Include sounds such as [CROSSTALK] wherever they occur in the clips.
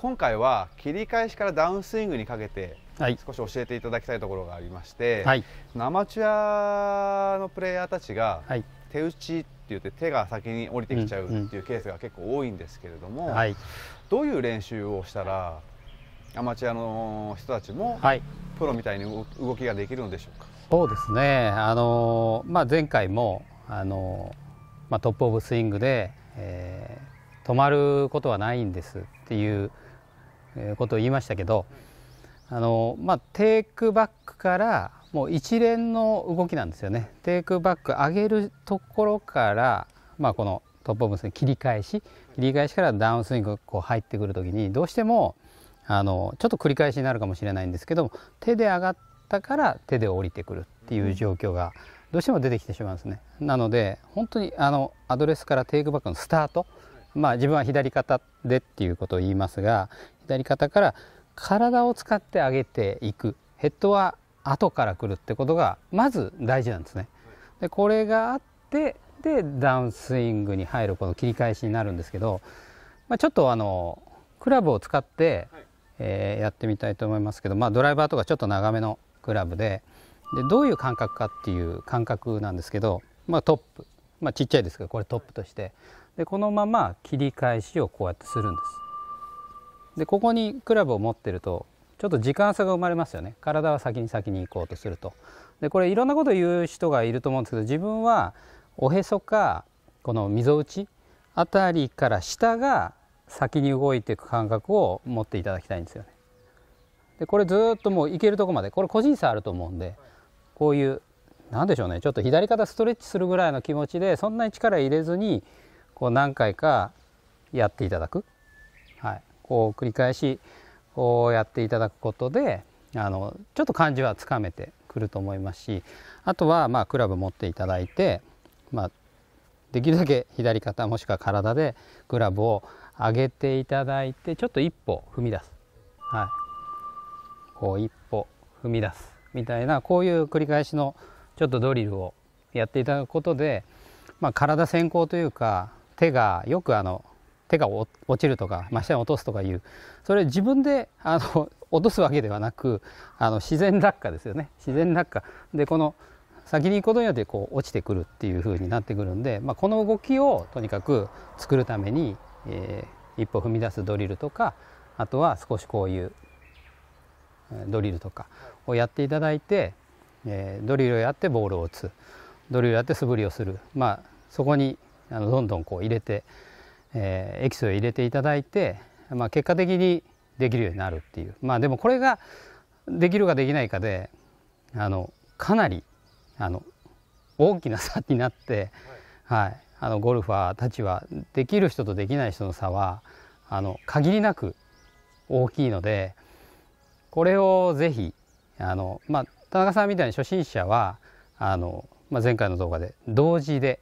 今回は切り返しからダウンスイングにかけて少し教えていただきたいところがありまして、はい、アマチュアのプレイヤーたちが手打ちって言って手が先に降りてきちゃうっていうケースが結構多いんですけれども、はい、どういう練習をしたらアマチュアの人たちもプロみたいに動きができるのでしょうか、そうですね、あのまあ、前回もあの、まあ、トップオブスイングで、えー、止まることはないんですっていうことを言いましたけどあの、まあ、テイクバックからもう一連の動きなんですよねテイクバック上げるところから、まあ、このトップオブスの切り返し切り返しからダウンスイングこう入ってくる時にどうしてもあのちょっと繰り返しになるかもしれないんですけど手で上がったから手で降りてくるっていう状況がどうしても出てきてしまうんですねなので本当にあのアドレスからテイクバックのスタートまあ、自分は左肩でっていうことを言いますが左肩から体を使って上げていくヘッドは後から来るってことがまず大事なんですね。でこれがあってでダウンスイングに入るこの切り返しになるんですけど、まあ、ちょっとあのクラブを使って、えー、やってみたいと思いますけど、まあ、ドライバーとかちょっと長めのクラブででどういう感覚かっていう感覚なんですけど、まあ、トップまあ、ちっちゃいですけどこれトップとしてでこのまま切り返しをこうやってするんですでここにクラブを持ってるとちょっと時間差が生まれますよね体は先に先に行こうとするとでこれいろんなこと言う人がいると思うんですけど自分はおへそかこの溝打ちあたりから下が先に動いていく感覚を持っていただきたいんですよねでこれずっともういけるとこまでこれ個人差あると思うんでこういう何でしょうねちょっと左肩ストレッチするぐらいの気持ちでそんなに力入れずにこう何回かやっていただく、はい、こう繰り返しこうやっていただくことであのちょっと感じはつかめてくると思いますしあとはまあクラブ持っていただいて、まあ、できるだけ左肩もしくは体でクラブを上げていただいてちょっと一歩踏み出す、はい、こう一歩踏み出すみたいなこういう繰り返しのちょっとドリルをやっていただくことで、まあ、体先行というか手がよくあの手が落ちるとか真下に落とすとかいうそれ自分であの [LAUGHS] 落とすわけではなくあの自然落下ですよね自然落下でこの先に行くことによってこう落ちてくるっていう風になってくるんで、まあ、この動きをとにかく作るために、えー、一歩踏み出すドリルとかあとは少しこういうドリルとかをやっていただいてえドリルをやってボールを打つドリルをやって素振りをする、まあ、そこにあのどんどんこう入れて、えエキスを入れていただいて、まあ、結果的にできるようになるっていうまあでもこれができるかできないかであのかなりあの大きな差になって、はい、あのゴルファーたちはできる人とできない人の差はあの限りなく大きいのでこれをぜひあの、まあ、田中さんみたいに初心者はあの、まあ、前回の動画で同時で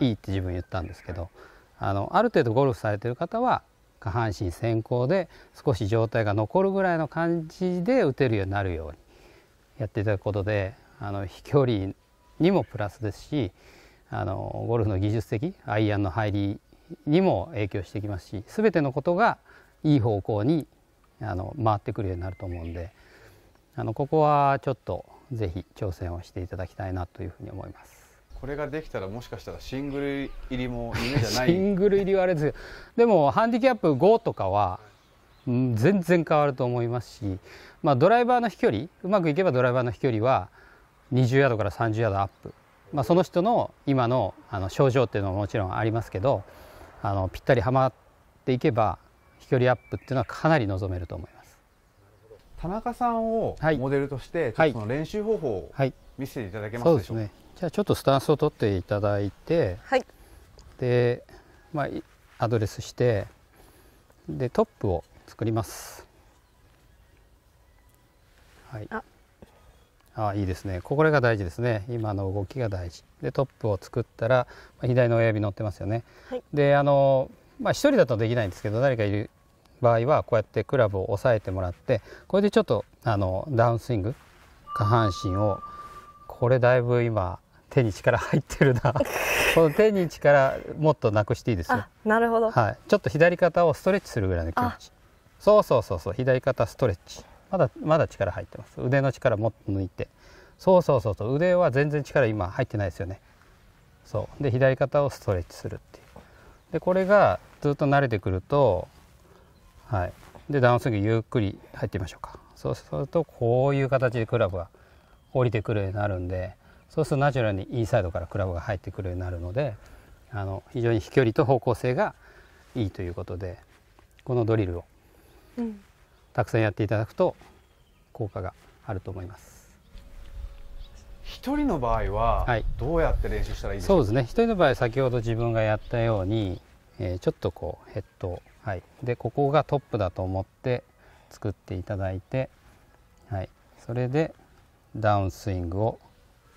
いいって自分言ったんですけどあのある程度ゴルフされてる方は下半身先行で少し状態が残るぐらいの感じで打てるようになるようにやっていただくことであの飛距離にもプラスですしあのゴルフの技術的アイアンの入りにも影響してきますし全てのことがいい方向にあの回ってくるようになると思うんで。あのここはちょっとぜひ挑戦をしていただきたいなというふうに思いますこれができたらもしかしたらシングル入りも夢じゃないシングル入りはあれですでもハンディキャップ5とかは全然変わると思いますし、まあ、ドライバーの飛距離うまくいけばドライバーの飛距離は20ヤードから30ヤードアップ、まあ、その人の今のあの症状っていうのももちろんありますけどあのぴったりはまっていけば飛距離アップっていうのはかなり望めると思います。田中さんをモデルとして、はい、その練習方法を見せていただけますでしょうか、はいはい、ね、じゃあちょっとスタンスを取っていただいて、はい、で、まあ、アドレスしてでトップを作ります。はい、ああいいですねこれが大事ですね今の動きが大事でトップを作ったら、まあ、左の親指乗ってますよね、はい、であのまあ一人だとできないんですけど誰かいる場合はこうやってクラブを押さえてもらってこれでちょっとあのダウンスイング下半身をこれだいぶ今手に力入ってるな [LAUGHS] この手に力もっとなくしていいですよなるほど、はい、ちょっと左肩をストレッチするぐらいの気持ちそうそうそうそう左肩ストレッチまだまだ力入ってます腕の力もっと抜いてそうそうそうそう腕は全然力今入ってないですよねそうで左肩をストレッチするっていうでこれがずっと慣れてくるとはい、でダウンスイングゆっくり入ってみましょうかそうするとこういう形でクラブが降りてくるようになるんでそうするとナチュラルにインサイドからクラブが入ってくるようになるのであの非常に飛距離と方向性がいいということでこのドリルをたくさんやっていただくと効果があると思います。一人の場合はどうやって練習したらいいですか、はい、そうですね一人の場合先ほど自分がやったように、えー、ちょっとこうヘッドをはい、でここがトップだと思って作っていただいて、はい、それでダウンスイングを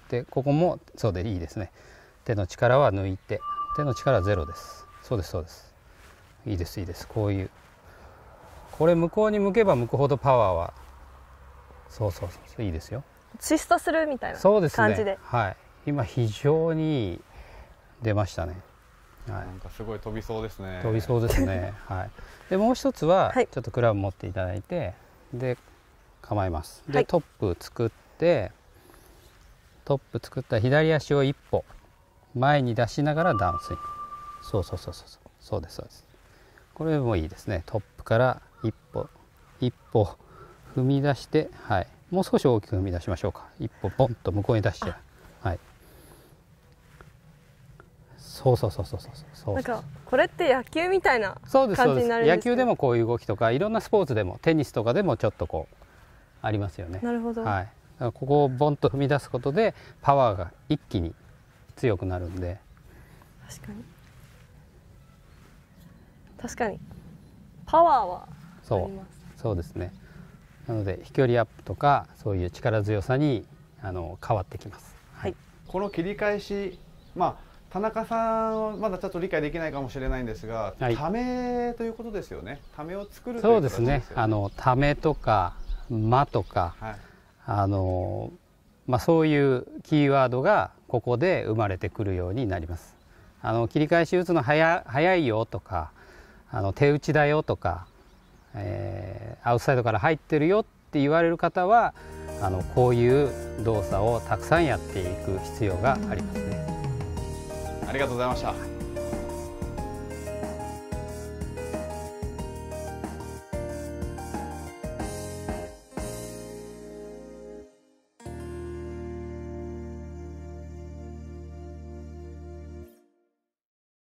でここもそうでいいですね手の力は抜いて手の力はゼロですそうですそうですいいですいいですこういうこれ向こうに向けば向くほどパワーはそうそうそういいですよシストするみたいな感じで、ね、はい今非常に出ましたねはい、なんかすごい飛びそうですね飛びそうですね [LAUGHS] はいでもう一つは、ちょっとクラブ持っていただいてで構えますで、はい、トップ作ってトップ作った左足を一歩前に出しながらダウンスイングそうそうそうそうそうですそうですこれもいいですねトップから一歩一歩踏み出してはいもう少し大きく踏み出しましょうか一歩ポンと向こうに出しちゃうそうそうそうそうそうなんかこれって野球みたいな感じになるんです野球でもこういう動きとかいろんなスポーツでもテニスとかでもちょっとこうありますよねなるほど、はい、ここをボンと踏み出すことでパワーが一気に強くなるんで確かに確かにパワーはそうそうですねなので飛距離アップとかそういう力強さにあの変わってきます、はい、この切り返しまあ田中さんはまだちょっと理解できないかもしれないんですが、はい、ためということですよね。ためを作る、ね、そうですね。あのためとかまとか、はい、あのまあそういうキーワードがここで生まれてくるようになります。あの切り返し打つの早早いよとか、あの手打ちだよとか、えー、アウトサイドから入ってるよって言われる方は、あのこういう動作をたくさんやっていく必要があります。ありがとうございました